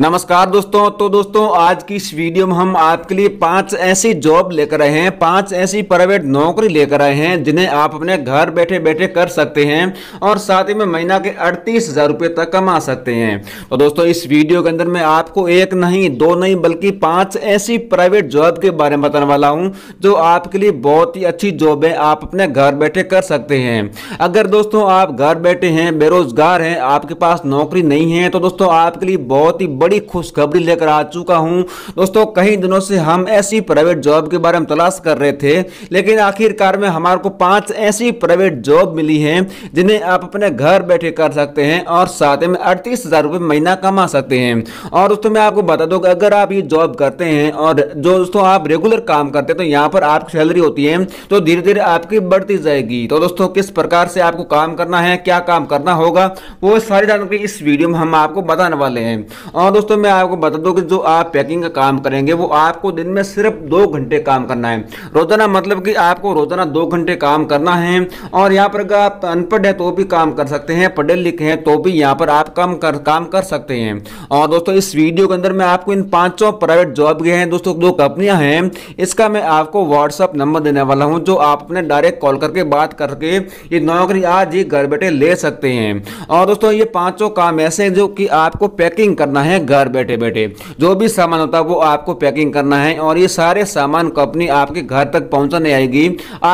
नमस्कार दोस्तों तो दोस्तों आज की इस वीडियो में हम आपके लिए पांच ऐसी जॉब लेकर आए हैं पांच ऐसी प्राइवेट नौकरी लेकर आए हैं जिन्हें आप अपने घर बैठे बैठे कर सकते हैं और साथ ही में महीना के अड़तीस हजार रुपये तक कमा सकते हैं तो दोस्तों इस वीडियो के अंदर मैं आपको एक नहीं दो नहीं बल्कि पाँच ऐसी प्राइवेट जॉब के बारे में बताने वाला हूँ जो आपके लिए बहुत ही अच्छी जॉब है आप अपने घर बैठे कर सकते हैं अगर दोस्तों आप घर बैठे हैं बेरोजगार हैं आपके पास नौकरी नहीं है तो दोस्तों आपके लिए बहुत ही बड़ी खुशखबरी लेकर आ चुका हूं दोस्तों कई दिनों से हम ऐसी प्राइवेट जॉब के बारे में तलाश कर रहे थे लेकिन आखिरकार में हमारे को पांच ऐसी प्राइवेट जॉब मिली है जिन्हें आप अपने घर बैठे कर सकते हैं और साथ में अड़तीस हज़ार रुपये महीना कमा सकते हैं और दोस्तों मैं आपको बता दूं अगर आप ये जॉब करते हैं और जो दोस्तों आप रेगुलर काम करते हैं तो यहाँ पर आपकी सैलरी होती है तो धीरे धीरे आपकी बढ़ती जाएगी तो दोस्तों किस प्रकार से आपको काम करना है क्या काम करना होगा वो सारी जानकारी इस वीडियो में हम आपको बताने वाले हैं और दोस्तों मैं आपको बता दूं कि जो आप पैकिंग का काम करेंगे वो आपको दिन में सिर्फ दो घंटे काम करना है रोजाना मतलब कि आपको रोजाना दो घंटे काम करना है और यहाँ पर अगर आप अनपढ़ हैं तो भी काम कर सकते हैं पढ़े लिखे हैं तो भी यहाँ पर आप काम कर काम कर सकते हैं और दोस्तों इस वीडियो के अंदर मैं आपको इन पाँचों प्राइवेट जॉब के हैं दोस्तों दो कंपनियाँ हैं इसका मैं आपको व्हाट्सअप नंबर देने वाला हूँ जो आप अपने डायरेक्ट कॉल करके बात करके ये नौकरी आज ही घर बैठे ले सकते हैं और दोस्तों ये पाँचों काम ऐसे हैं जो कि आपको पैकिंग करना है घर बैठे बैठे जो भी सामान होता है वो आपको पैकिंग करना है और ये सारे सामान कंपनी आपके घर तक पहुंचाने आएगी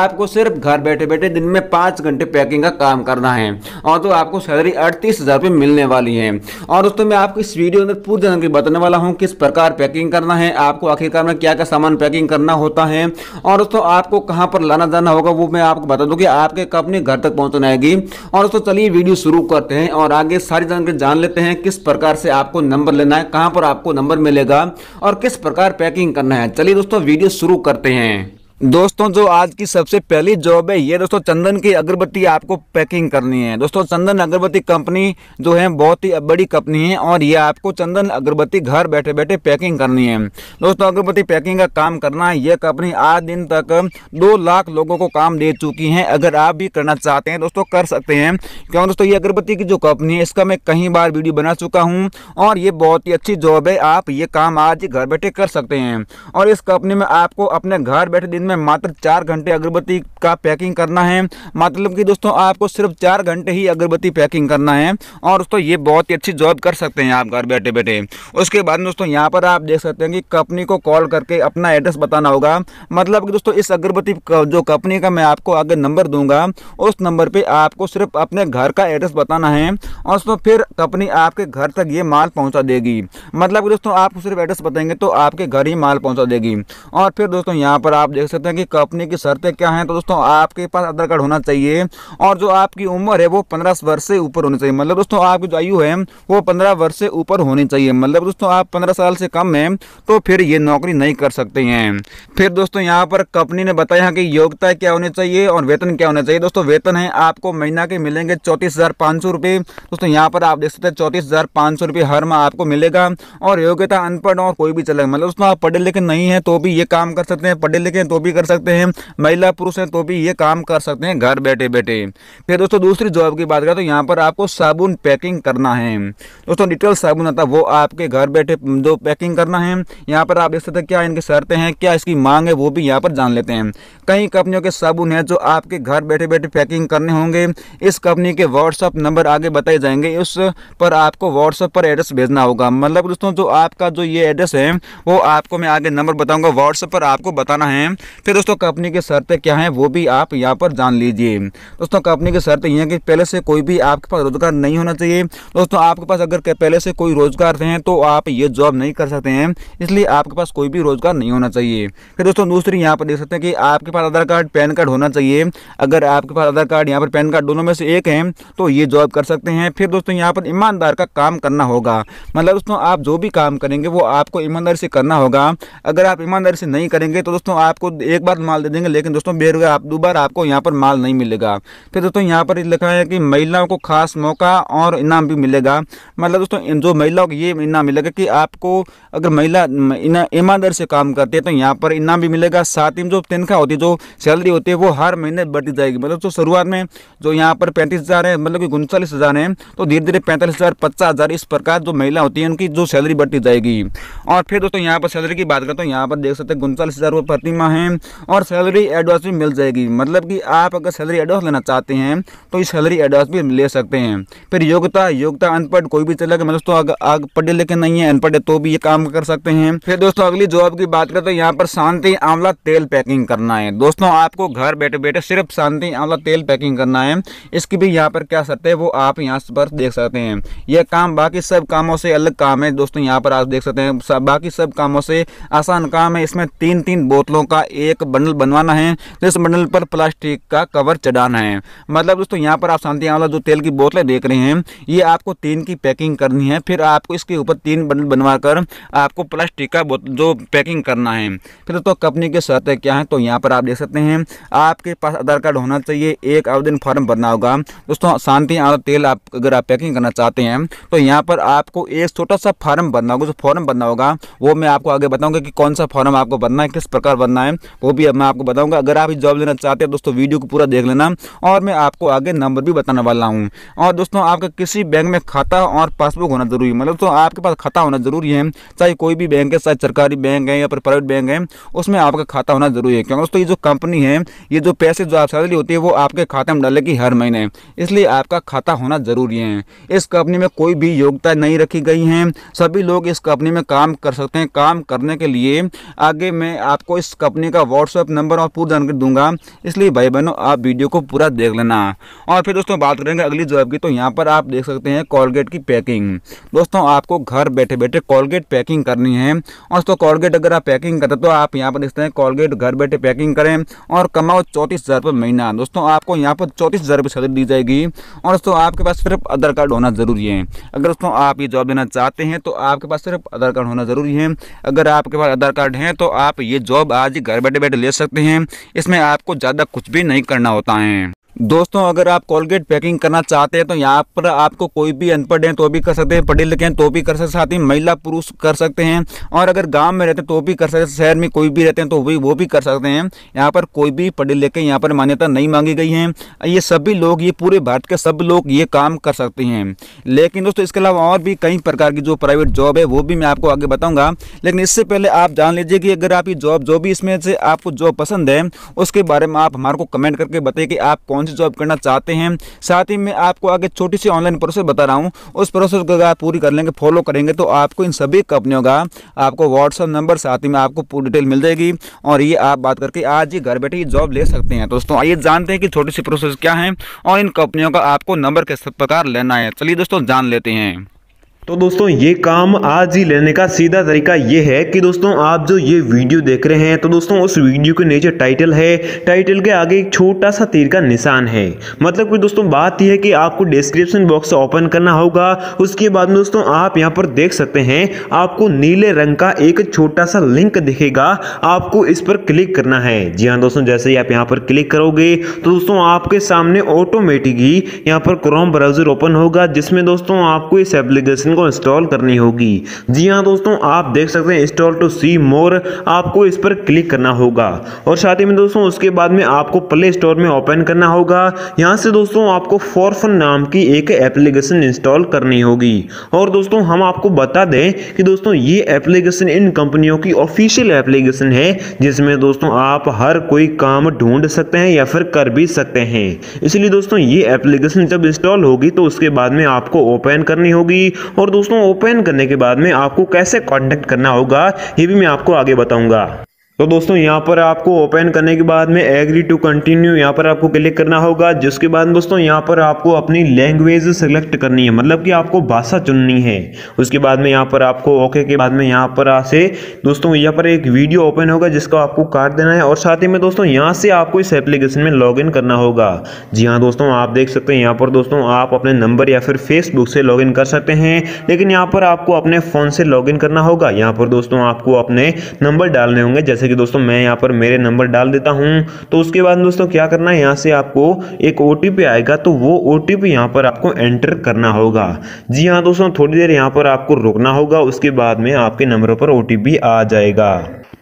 आपको सिर्फ घर बैठे बैठे दिन में पाँच घंटे पैकिंग का काम करना है और तो आपको सैलरी अड़तीस हज़ार रुपये मिलने वाली है और दोस्तों मैं आपको इस वीडियो में पूरी जानकारी बताने वाला हूँ किस प्रकार पैकिंग करना है आपको आखिरकार में क्या क्या सामान पैकिंग करना होता है और दोस्तों आपको कहाँ पर लाना जाना होगा वो मैं आपको बता दूँ कि आपके कंपनी घर तक पहुँचने आएगी और दोस्तों चलिए वीडियो शुरू करते हैं और आगे सारी जानकारी जान लेते हैं किस प्रकार से आपको नंबर लेना है कहाँ पर आपको नंबर मिलेगा और किस प्रकार पैकिंग करना है चलिए दोस्तों वीडियो शुरू करते हैं दोस्तों जो आज की सबसे पहली जॉब है ये दोस्तों चंदन की अगरबत्ती आपको पैकिंग करनी है दोस्तों चंदन अगरबत्ती कंपनी जो है बहुत ही बड़ी कंपनी है और ये आपको चंदन अगरबत्ती घर बैठे बैठे पैकिंग करनी है दोस्तों अगरबत्ती पैकिंग का काम करना ये कंपनी आज दिन तक दो लाख लोगों को काम दे चुकी है अगर आप भी करना चाहते हैं दोस्तों कर सकते हैं क्योंकि दोस्तों ये अगरबत्ती की जो कंपनी है इसका मैं कई बार वीडियो बना चुका हूँ और ये बहुत ही अच्छी जॉब है आप ये काम आज घर बैठे कर सकते हैं और इस कंपनी में आपको अपने घर बैठे दिन में मात्र चार घंटे अगरबत्ती का पैकिंग करना है मतलब कि दोस्तों आपको सिर्फ चार घंटे ही अगरबत्ती पैकिंग करना है और दोस्तों ये बहुत ही अच्छी जॉब कर सकते हैं आप घर बैठे बैठे उसके बाद दोस्तों यहाँ पर आप देख सकते हैं कि कंपनी को कॉल करके अपना एड्रेस बताना होगा मतलब कि दोस्तों इस अगरबत्ती जो कंपनी का मैं आपको आगे नंबर दूंगा उस नंबर पर आपको सिर्फ अपने घर का एड्रेस बताना है और दोस्तों फिर कंपनी आपके घर तक ये माल पहुँचा देगी मतलब दोस्तों आपको सिर्फ एड्रेस बताएंगे तो आपके घर ही माल पहुँचा देगी और फिर दोस्तों यहाँ पर आप देख सकते सकते हैं कि कंपनी की शर्तें क्या हैं तो दोस्तों आपके पास आधार कार्ड होना चाहिए और जो आपकी उम्र है वो पंद्रह वर्ष से ऊपर होनी चाहिए मतलब दोस्तों आपकी जो आयु है वो पंद्रह वर्ष से ऊपर होनी चाहिए मतलब दोस्तों आप पंद्रह साल से कम हैं तो फिर ये नौकरी नहीं कर सकते हैं फिर दोस्तों यहाँ पर कंपनी ने बताया कि योग्यता क्या होनी चाहिए और वेतन क्या होना चाहिए दोस्तों वेतन है आपको महीना के मिलेंगे चौंतीस हज़ार पाँच सौ रुपये दोस्तों यहाँ पर आप देख सकते हैं चौंतीस हज़ार पाँच सौ रुपये हर माह आपको मिलेगा और योग्यता अनपढ़ और कोई भी चलेगा मतलब दोस्तों आप पढ़े लिखे नहीं है तो भी ये काम कर सकते हैं पढ़े लिखे तो भी भी कर सकते हैं महिला पुरुष हैं तो भी ये काम कर सकते हैं घर बैठे बैठे फिर दोस्तों दूसरी जॉब की बात करें तो यहाँ पर आपको साबुन पैकिंग करना है दोस्तों डिटेल साबुन आता वो आपके घर बैठे जो पैकिंग करना है यहाँ पर आप देख सकते हैं क्या इनकी शर्तें हैं क्या इसकी मांग है वो भी यहाँ पर जान लेते हैं कई कंपनियों के साबुन हैं जो आपके घर बैठे बैठे पैकिंग करने होंगे इस कंपनी के व्हाट्सअप नंबर आगे बताए जाएंगे उस पर आपको व्हाट्सअप पर एड्रेस भेजना होगा मतलब दोस्तों जो आपका जो ये एड्रेस है वो आपको मैं आगे नंबर बताऊँगा व्हाट्सएप पर आपको बताना है फिर दोस्तों कंपनी की शर्तें क्या हैं वो भी आप यहाँ पर जान लीजिए दोस्तों कंपनी की शर्त ये है कि पहले से कोई भी आपके पास रोजगार नहीं होना चाहिए दोस्तों आपके पास अगर पहले से कोई रोजगार हैं तो आप ये जॉब नहीं कर सकते हैं इसलिए आपके पास कोई भी रोजगार नहीं होना चाहिए फिर दोस्तों दूसरी यहाँ पर देख सकते हैं कि आपके पास आधार कार्ड पैन कार्ड होना चाहिए अगर आपके पास आधार कार्ड यहाँ पर पैन कार्ड दोनों में से एक है तो ये जॉब कर सकते हैं फिर दोस्तों यहाँ पर ईमानदार का काम करना होगा मतलब दोस्तों आप जो भी काम करेंगे वो आपको ईमानदारी से करना होगा अगर आप ईमानदारी से नहीं करेंगे तो दोस्तों आपको एक बार माल दे देंगे लेकिन दोस्तों बेरोजगार आप दोबार आपको यहाँ पर माल नहीं मिलेगा फिर दोस्तों यहाँ पर लिखा है कि महिलाओं को खास मौका और इनाम भी मिलेगा मतलब दोस्तों जो महिलाओं को ये इनाम मिलेगा कि आपको अगर महिला ईमानदारी से काम करती है तो यहाँ पर इनाम भी मिलेगा साथ ही जो तनख्वाह होती है जो सैलरी होती है वो हर महीने बढ़ती जाएगी मतलब जो शुरुआत में जो यहाँ पर पैंतीस हज़ार है मतलब कि उनचालीस हज़ार है तो धीरे धीरे पैंतालीस हज़ार पचास हज़ार इस प्रकार जो महिला होती है उनकी जो सैलरी बढ़ती जाएगी और फिर दोस्तों यहाँ पर सैलरी की बात करते हैं यहाँ पर देख सकते हैं उनचालीस हज़ार रुपये प्रतिमा है हैं और सैलरी एडवांस भी मिल जाएगी मतलब कि आप अगर सैलरी एडवांस लेना चाहते हैं तो ये सैलरी एडवांस भी ले सकते हैं फिर योग्यता योग्यता अनपढ़ कोई भी चलेगा मतलब दोस्तों अगर आग पढ़े लेके नहीं है अनपढ़ तो भी ये काम कर सकते हैं फिर दोस्तों अगली जॉब की बात करें तो यहाँ पर शांति आंवला तेल पैकिंग करना है दोस्तों आपको घर बैठे बैठे सिर्फ शांति आंवला तेल पैकिंग करना है इसकी भी यहाँ पर क्या सकते हैं वो आप यहाँ पर देख सकते हैं यह काम बाकी सब कामों से अलग काम है दोस्तों यहाँ पर आप देख सकते हैं बाकी सब कामों से आसान काम है इसमें तीन तीन बोतलों का एक बंडल बनवाना है जिस तो बंडल पर प्लास्टिक का कवर चढ़ाना है मतलब दोस्तों यहाँ पर आप शांति आंवला जो तेल की बोतलें देख रहे हैं ये आपको तीन की पैकिंग करनी है फिर आपको इसके ऊपर तीन बंडल बनवा कर आपको प्लास्टिक का जो पैकिंग करना है फिर दोस्तों कंपनी के शर्तें क्या हैं तो यहाँ पर आप देख सकते हैं आपके पास आधार कार्ड होना चाहिए एक आवेदन फॉर्म भरना होगा दोस्तों शांति आंवला तेल आप अगर आप पैकिंग करना चाहते हैं तो यहाँ पर आपको एक छोटा सा फार्म भरना होगा जो फॉर्म भरना होगा वो मैं आपको आगे बताऊँगा कि कौन सा फॉर्म आपको भरना है किस प्रकार बनना है वो भी अब मैं आपको बताऊंगा अगर आप जॉब लेना चाहते हैं दोस्तों वीडियो को पूरा देख लेना और मैं आपको आगे नंबर भी बताने वाला हूँ और दोस्तों आपका किसी बैंक में खाता और पासबुक होना जरूरी है मतलब तो आपके पास खाता होना जरूरी है चाहे कोई भी बैंक है चाहे सरकारी बैंक है या फिर प्राइवेट बैंक है उसमें आपका खाता होना जरूरी है क्योंकि दोस्तों ये जो कंपनी है ये जो पैसे जो आप सैलरी होती है वो आपके खाते में डालेगी हर महीने इसलिए आपका खाता होना जरूरी है इस कंपनी में कोई भी योग्यता नहीं रखी गई है सभी लोग इस कंपनी में काम कर सकते हैं काम करने के लिए आगे मैं आपको इस कंपनी का का व्हाट्सअप नंबर और पूरी जानकारी दूंगा इसलिए भाई बहनों आप वीडियो को पूरा देख लेना और फिर दोस्तों बात करेंगे अगली जॉब की तो यहाँ पर आप देख सकते हैं कॉलगेट की पैकिंग दोस्तों आपको घर बैठे बैठे कॉलगेट पैकिंग करनी है और दोस्तों कॉलगेट अगर आप पैकिंग करते तो आप यहाँ पर देखते हैं कॉलगेट घर बैठे पैकिंग करें और कमाओ चौंतीस हज़ार रुपये महीना दोस्तों आपको यहाँ पर चौंतीस हज़ार रुपये सैलरी दी जाएगी और दोस्तों आपके पास सिर्फ आधार कार्ड होना ज़रूरी है अगर दोस्तों आप ये जॉब लेना चाहते हैं तो आपके पास सिर्फ आधार कार्ड होना ज़रूरी है अगर आपके पास आधार कार्ड है तो आप ये जॉब आज घर बैठे डिबेट ले सकते हैं इसमें आपको ज़्यादा कुछ भी नहीं करना होता है दोस्तों अगर आप कोलगेट पैकिंग करना चाहते हैं तो यहाँ पर आपको कोई भी अनपढ़ हैं तो भी कर सकते हैं पढ़े लिखे हैं तो भी कर सकते हैं साथ ही महिला पुरुष कर सकते हैं और अगर गांव में रहते हैं तो भी कर सकते हैं शहर में कोई भी रहते हैं तो भी वो भी कर सकते हैं यहाँ पर कोई भी पढ़े लिखे यहाँ पर मान्यता नहीं मांगी गई है ये सभी लोग ये पूरे भारत के सब लोग ये काम कर सकते हैं लेकिन दोस्तों इसके अलावा और भी कई प्रकार की जो प्राइवेट जॉब है वो भी मैं आपको आगे बताऊँगा लेकिन इससे पहले आप जान लीजिए कि अगर आप ये जॉब जो भी इसमें से आपको जॉब पसंद है उसके बारे में आप हमारे को कमेंट करके बताइए कि आप कौन से जॉब करना चाहते हैं साथ ही मैं आपको आगे छोटी सी ऑनलाइन प्रोसेस बता रहा हूँ उस प्रोसेस को आप पूरी कर लेंगे फॉलो करेंगे तो आपको इन सभी कंपनियों का आपको व्हाट्सअप नंबर साथ ही में आपको पूरी डिटेल मिल जाएगी और ये आप बात करके आज ही घर बैठे जॉब ले सकते हैं दोस्तों आइए जानते हैं कि छोटी सी प्रोसेस क्या है और इन कंपनियों का आपको नंबर किस प्रकार लेना है चलिए दोस्तों जान लेते हैं तो दोस्तों ये काम आज ही लेने का सीधा तरीका ये है कि दोस्तों आप जो ये वीडियो देख रहे हैं तो दोस्तों उस वीडियो के नीचे टाइटल है टाइटल के आगे एक छोटा सा तीर का निशान है मतलब कि दोस्तों बात यह है कि आपको डिस्क्रिप्शन बॉक्स ओपन करना होगा उसके बाद में दोस्तों आप यहाँ पर देख सकते हैं आपको नीले रंग का एक छोटा सा लिंक दिखेगा आपको इस पर क्लिक करना है जी हाँ दोस्तों जैसे ही आप यहाँ पर क्लिक करोगे तो दोस्तों आपके सामने ऑटोमेटिक ही यहाँ पर क्रोम ब्राउजर ओपन होगा जिसमें दोस्तों आपको इस एप्लीकेशन एप्लीकेशन को इंस्टॉल करनी होगी जी हाँ दोस्तों आप देख सकते हैं इंस्टॉल टू सी मोर आपको इस पर क्लिक करना होगा और साथ ही में दोस्तों उसके बाद में आपको प्ले स्टोर में ओपन करना होगा यहाँ से दोस्तों आपको फॉरफन नाम की एक एप्लीकेशन इंस्टॉल करनी होगी और दोस्तों हम आपको बता दें कि दोस्तों ये एप्लीकेशन इन कंपनियों की ऑफिशियल एप्लीकेशन है जिसमें दोस्तों आप हर कोई काम ढूंढ सकते हैं या फिर कर भी सकते हैं इसलिए दोस्तों ये एप्लीकेशन जब इंस्टॉल होगी तो उसके बाद में आपको ओपन करनी होगी और दोस्तों ओपन करने के बाद में आपको कैसे कॉन्टैक्ट करना होगा ये भी मैं आपको आगे बताऊंगा तो दोस्तों यहाँ पर आपको ओपन करने के बाद में एग्री टू कंटिन्यू यहाँ पर आपको क्लिक करना होगा जिसके बाद दोस्तों यहाँ पर आपको अपनी लैंग्वेज सेलेक्ट करनी है मतलब कि आपको भाषा चुननी है उसके बाद में यहाँ पर आपको ओके के बाद में यहाँ पर आसे दोस्तों यहाँ पर एक वीडियो ओपन होगा जिसको आपको काट देना है और साथ ही में दोस्तों यहाँ से आपको इस एप्लीकेशन में लॉग करना होगा जी हाँ दोस्तों आप देख सकते हैं यहाँ पर दोस्तों आप अपने नंबर या फिर फेसबुक से लॉग कर सकते हैं लेकिन यहाँ पर आपको अपने फ़ोन से लॉग करना होगा यहाँ पर दोस्तों आपको अपने नंबर डालने होंगे जैसे कि दोस्तों मैं यहाँ पर मेरे नंबर डाल देता हूँ तो उसके बाद दोस्तों क्या करना है यहाँ से आपको एक ओ आएगा तो वो ओ टी यहाँ पर आपको एंटर करना होगा जी हाँ दोस्तों थोड़ी देर यहाँ पर आपको रुकना होगा उसके बाद में आपके नंबरों पर ओ आ जाएगा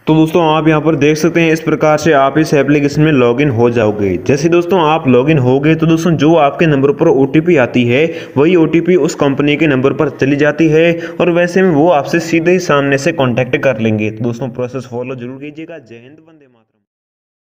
तो दोस्तों आप यहाँ पर देख सकते हैं इस प्रकार से आप इस एप्लीकेशन में लॉगिन हो जाओगे जैसे दोस्तों आप लॉगिन हो गए तो दोस्तों जो आपके नंबर पर ओ आती है वही ओ उस कंपनी के नंबर पर चली जाती है और वैसे में वो आपसे सीधे ही सामने से कॉन्टैक्ट कर लेंगे तो दोस्तों प्रोसेस फॉलो जरूर कीजिएगा जय हिंद